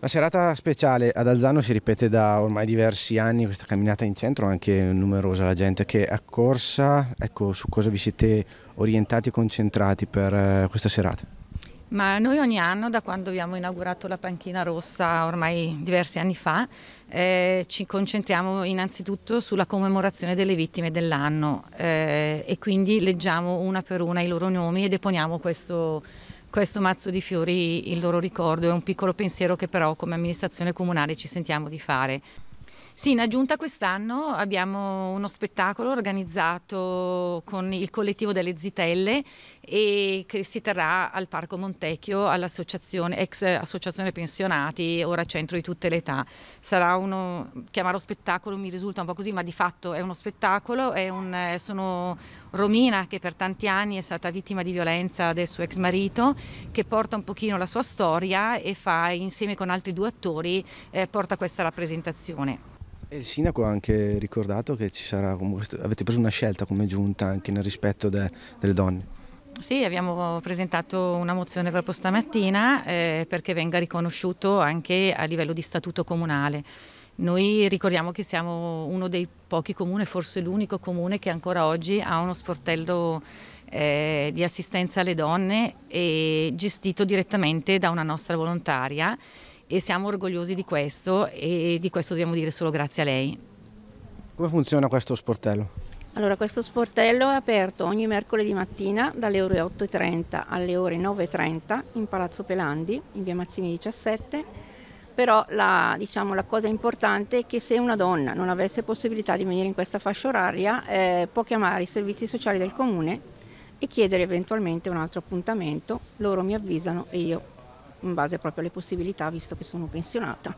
La serata speciale ad Alzano si ripete da ormai diversi anni, questa camminata in centro, anche numerosa la gente che è accorsa, ecco su cosa vi siete orientati e concentrati per eh, questa serata? Ma noi ogni anno, da quando abbiamo inaugurato la panchina rossa ormai diversi anni fa, eh, ci concentriamo innanzitutto sulla commemorazione delle vittime dell'anno eh, e quindi leggiamo una per una i loro nomi e deponiamo questo, questo mazzo di fiori, in loro ricordo. È un piccolo pensiero che però come amministrazione comunale ci sentiamo di fare. Sì, in aggiunta quest'anno abbiamo uno spettacolo organizzato con il collettivo delle Zitelle e che si terrà al Parco Montecchio all'associazione, ex associazione pensionati, ora centro di tutte le età. Sarà uno, chiamarlo spettacolo mi risulta un po' così, ma di fatto è uno spettacolo, è un, eh, sono Romina che per tanti anni è stata vittima di violenza del suo ex marito, che porta un pochino la sua storia e fa insieme con altri due attori, eh, porta questa rappresentazione il sindaco ha anche ricordato che sarà, avete preso una scelta come giunta anche nel rispetto de, delle donne. Sì, abbiamo presentato una mozione proprio stamattina eh, perché venga riconosciuto anche a livello di statuto comunale. Noi ricordiamo che siamo uno dei pochi comuni, forse l'unico comune che ancora oggi ha uno sportello eh, di assistenza alle donne e gestito direttamente da una nostra volontaria e siamo orgogliosi di questo e di questo dobbiamo dire solo grazie a lei. Come funziona questo sportello? Allora, questo sportello è aperto ogni mercoledì mattina dalle ore 8.30 alle ore 9.30 in Palazzo Pelandi, in via Mazzini 17. Però la, diciamo, la, cosa importante è che se una donna non avesse possibilità di venire in questa fascia oraria, eh, può chiamare i servizi sociali del comune e chiedere eventualmente un altro appuntamento. Loro mi avvisano e io in base proprio alle possibilità, visto che sono pensionata.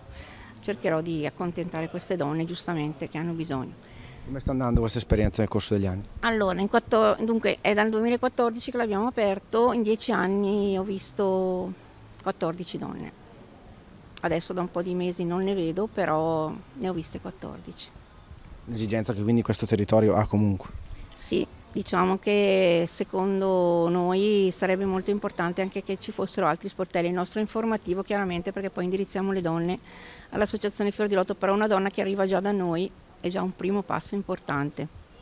Cercherò di accontentare queste donne giustamente che hanno bisogno. Come sta andando questa esperienza nel corso degli anni? Allora, quattro, dunque è dal 2014 che l'abbiamo aperto, in dieci anni ho visto 14 donne. Adesso da un po' di mesi non ne vedo, però ne ho viste 14. L'esigenza che quindi questo territorio ha comunque? Sì, Diciamo che secondo noi sarebbe molto importante anche che ci fossero altri sportelli, il nostro informativo chiaramente perché poi indirizziamo le donne all'associazione Fior di Lotto, però una donna che arriva già da noi è già un primo passo importante.